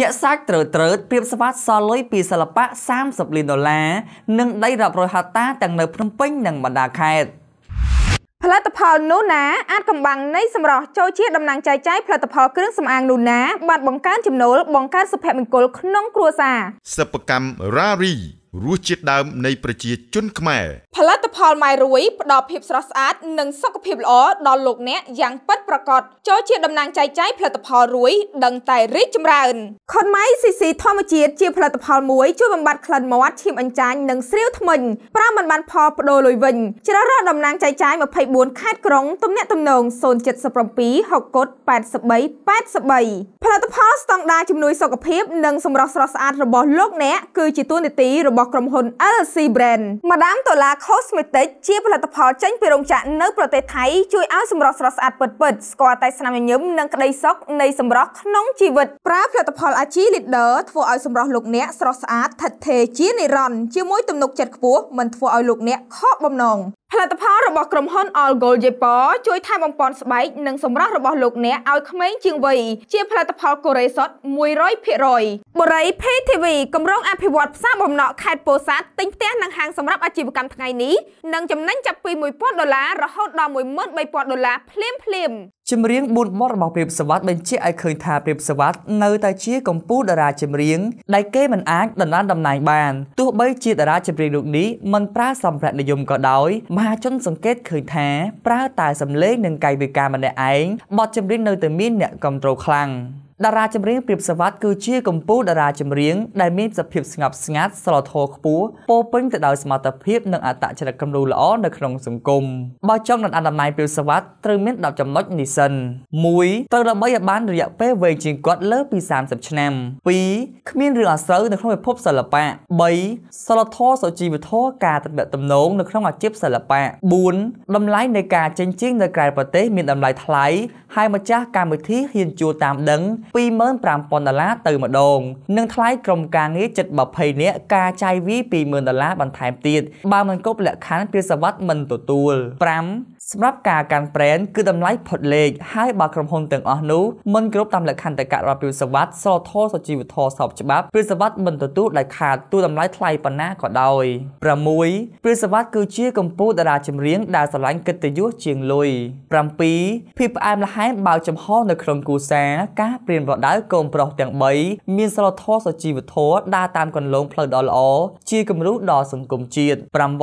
ញាក់សាច់ត្រូវត្រើតព្រៀបស្វាតសល់លុយពីសិល្បៈ30លានដុល្លារនិងដីរាប់រយហតាទាំងនៅភ្នំពេញនិងបណ្ដាខេត្តផលិតផលនូណាអាចកំបាំងនៃសម្រស់ចូលជាតំណាងចែកចាយផលិតផលគ្រឿងសម្អាងនូណា បានបង្កើនចំណូលបង្កើនសុភមង្គលក្នុងគ្រួសារសិប្បកម្មរ៉ារីរសជាតិដើមនៃប្រជាជនខ្មែរផលិតផលម៉ែរួយផ្ដល់ភាពស្រស់ស្អាតនិងសុខភាពល្អដល់លោកអ្នកយ៉ាងពិតប្រាកដចូលជាតំណាងចែកចាយផលិតផលរួយដឹងតែរីកចម្រើនខុនម៉ៃ CC ធម្មជាតិជាផលិតផលមួយជួយបំបត្តិក្លិនមាត់ឈាមអញ្ចាញនិងស្រាវធ្មេញប្រើមិនបានផលបដូរលុយវិញជ្រើសរើសតំណាងចែកចាយ24ខេត្តក្រុង ទំនាក់ទំនង077 60 83 83ផលិតផលស្តង់ដារជំនួយសុខភាព និងសម្រស់ស្រស់ស្អាតរបស់លោកអ្នកគឺជាតួនាទីរបស់ក្រុមហ៊ុន LC Brand Madam Tola Cosmetics ជាផលិតផលចេញពីរោងចក្រនៅប្រទេសថៃជួយឲ្យសម្រស់ស្រស់ស្អាតពិតពិតស្គាល់តែស្នាមញញឹមនិងក្តីសុខនៃសម្រស់ក្នុងជីវិតប្រើផលិតផល AG Leader ធ្វើឲ្យសម្រស់លោកអ្នកស្រស់ស្អាតឋិតថេរជានិរន្តរ៍ជាមួយទំនុកចិត្តខ្ពស់មិនធ្វើឲ្យលោកអ្នកខកបំណងផលិតផលរបស់ក្រុមហ៊ុន All Gold Japan ជួយថែបំប៉នស្បែកនិងសម្រស់របស់លោកអ្នកឲ្យក្មេងជាងវ័យជាផលិតផលកូរ៉េសុទ្ធ100%បរិយ PTV គម្រោងអភិវឌ្ឍផ្សារបំណក់ខេត្តពោធិ៍សាត់ទិញផ្ទះនិងហាងសម្រាប់អាជីវកម្មថ្ងៃនេះនឹងចំណេញចាប់ពី1000ដុល្លាររហូតដល់13000ដុល្លារភ្លាមភ្លាមចម្រៀង4បទរបស់ព្រាបសវត្តបញ្ជាក់ឲ្យឃើញថាព្រាបសវត្តនៅតែជាកំពូលតារាចម្រៀងដែលគេមិនអាចដណ្ដើមតំណែងបានទោះបីជាតារាចម្រៀងរូបនេះមិនប្រើសម្ភារៈនិយមក៏ដោយមហាជនសង្កេតឃើញថាប្រើតែសម្លេងនិងកាយវិការម្នាក់ឯងបទចម្រៀងនៅតែមានអ្នកគ្រប់គ្រងខ្លាំង។តារាចម្រៀងព្រាបសវត្តគឺជាកម្ពូលតារាចម្រៀងដែលមានសភាពស្ងប់ស្ងាត់ស្លូតធម៌ខ្ពស់ពោពេញទៅដោយសមត្ថភាពនិងអត្តចរិតគំរូល្អនៅក្នុងសង្គមបើចង់ដណ្ដើមតំណែងព្រាបសវត្តត្រូវមាន10ចំណុចនេះសិន1ត្រូវដើម្បីឲ្យបានរយៈពេលវែងជាងគាត់លើពី30ឆ្នាំ2គ្មានរឿងអាស្រូវនៅក្នុងពិភពសិល្បៈ3សិលធម៌សុជីវធម៌ការតំណាក់តំណងនៅក្នុងអាជីពសិល្បៈ4តម្លៃនៃការចិញ្ចឹមនៅក្រៅប្រទេសមានតម្លៃថ្លៃហើយម្ចាស់កម្មវិធីហ៊ានជួលតាមដឹង25,000ដុល្លារទៅម្ដងនិងថ្លៃក្រុមការងារជិត20នាក់ការចាយវាយ20,000ដុល្លារបន្ថែមទៀតបើមិនគប់លក្ខខណ្ឌពីសវត្តមិនទទួល5សម្រាប់ការកាន់ប្រេនគឺតម្លៃផុតលេខហើយបើក្រុមហ៊ុនទាំងអស់នោះមិន គ្រប់តាមលក្ខន្តិកៈរដ្ឋពីសវត្តសរធសុជីវធសពច្បាប់ពីសវត្តមិនទទួលដាច់ខាតទូតម្លៃថ្លៃបណ្ណាក៏ដោយ6ព្រះសវត្តគឺជាកម្ពុជាតារាចម្រៀងដែលស្រឡាញ់កិត្តិយសជាងលុយ7ភាពផ្អែមល្ហែមបើចំហនៅក្នុងគូសាការព្រៀនប្រដៅកូនប្រុសទាំង3មានសិលធម៌សុជីវធម៌ដើរតាមកន្លងផ្លូវដ៏ល្អជាគំរូដល់សង្គមជាតិ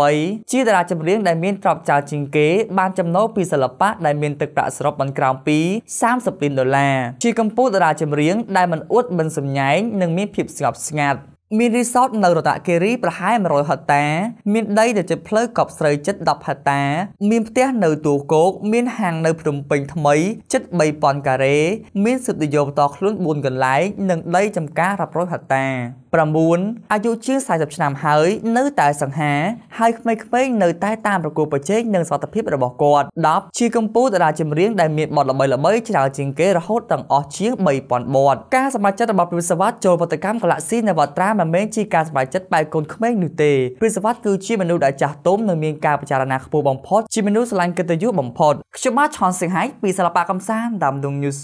8ជាតារាចម្រៀងដែលមានក្របចៅជាងគេ បានចំណូលពីសិល្បៈដែលមានទឹកប្រាក់សរុបមិនក្រោមពី32ដុល្លារជាកម្ពុជាតារាចម្រៀងដែលមិនអួតមិនសម្ញែងនិងមានភាពស្ងប់ស្ងាត់មានរីសតនៅរតនគិរីប្រហែល100ហិកតា មានដីនៅជិតផ្លូវកប់ស្រូវជិត10ហិកតាមានផ្ទះនៅទួលគោកមានហាងនៅភ្នំពេញថ្មីជិត3000ការ៉េមានសិទ្ធិយោបតខ្លួន4កន្លែងនិងដីចំការរាប់រយហិកតា9អាយុជាង40ឆ្នាំហើយ នៅតែសង្ហាហើយក្មេងៗនៅតែតាមប្រកួតប្រជែងនឹងសវត្ថភាពរបស់គាត់10ជាកម្ពុជាតារាចម្រៀងដែលមានបទល្បីៗច្រើនជាងគេរហូតដល់អស់ជាង3000បទការសម្រេចចិត្តរបស់ព្រះសវត្ថចូលប្រតិកម្ម Galaxy នៅវត្តត្រាមិនមែនជាការសម្រេចចិត្តបែបកូនក្មេងនោះទេព្រះសវត្ថគឺជាមនុស្សដែលចាស់ទុំនិងមានការពិចារណាខ្ពស់បំផុតជាមនុស្សស្រឡាញ់កិត្តិយសបំផុតខ្ញុំបាទឆនសិង្ហៃពីសិល្បៈកំសាន្តតាមដង news